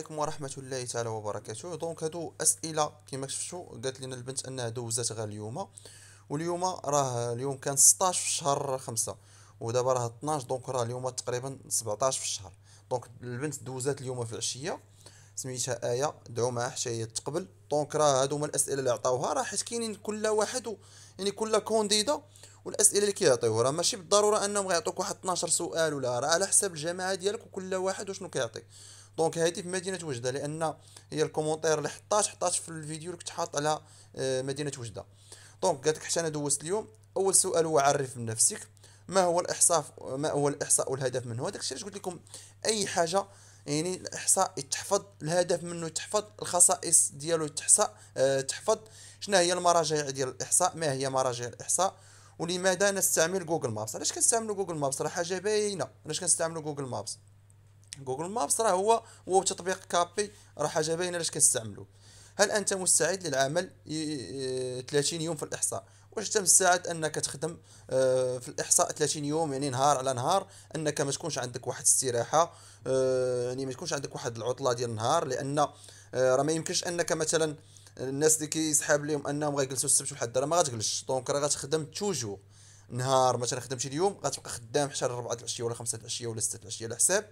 عليكم ورحمه الله تعالى وبركاته دونك هادو اسئله كما شفتوا قالت لنا البنت انها دوزات غير اليوم واليوم راه اليوم كان 16 في شهر 5 ودابا راه 12 دونك راه اليوم تقريبا 17 في الشهر دونك البنت دوزات اليوم في العشيه سميتها ايه دعوا معها حتى هي تقبل دونك راه هادو هما الاسئله اللي عطاوها راه حيت كاينين كل واحد يعني كل كونديدا والاسئله اللي كيعطيوها راه ماشي بالضروره انهم غيعطوك واحد 12 سؤال ولا راه على حساب الجامعه ديالك وكل واحد وشنو كيعطي دونك هذه في مدينه وجده لان هي الكومونتير اللي حطات حطات في الفيديو اللي كنت حاط على آه، مدينه وجده دونك قالت لك حتى انا دوزت اليوم اول سؤال هو عرف بنفسك ما هو الاحصاء ما هو الاحصاء والهدف منه هذاك الشيء قلت لكم اي حاجه يعني الاحصاء يتحفظ الهدف منه يتحفظ الخصائص ديالو يتحصى أه تحفظ شنو هي المراجع ديال الاحصاء ما هي مراجع الاحصاء ولماذا نستعمل جوجل مابس علاش كنستعملوا جوجل مابس راه حاجه باينه علاش كنستعملوا جوجل مابس جوجل مابس راه هو هو تطبيق كابي راه حاجه باينه علاش كنستعملو هل انت مستعد للعمل 30 يوم في الاحصاء واش انت مستعد انك تخدم آه، في الاحصاء 30 يوم يعني نهار على نهار انك ما تكونش عندك واحد استراحه آه، يعني ما تكونش عندك واحد العطله ديال النهار لان آه، راه ما يمكنش انك مثلا الناس اللي كيسحاب لهم انهم غيجلسوا السبت والحد راه ما غتجلسش دونك راه غتخدم توجور نهار مثلا خدمتي اليوم غتبقى خدام حتى 4 العشيه ولا 5 العشيه ولا 6 العشيه على حساب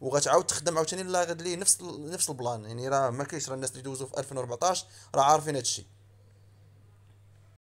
وغتعاود تخدم عاوتاني لا غد لي نفس نفس البلان يعني راه ما كاينش راه الناس اللي دوزوا في 2014 راه عارفين هادشي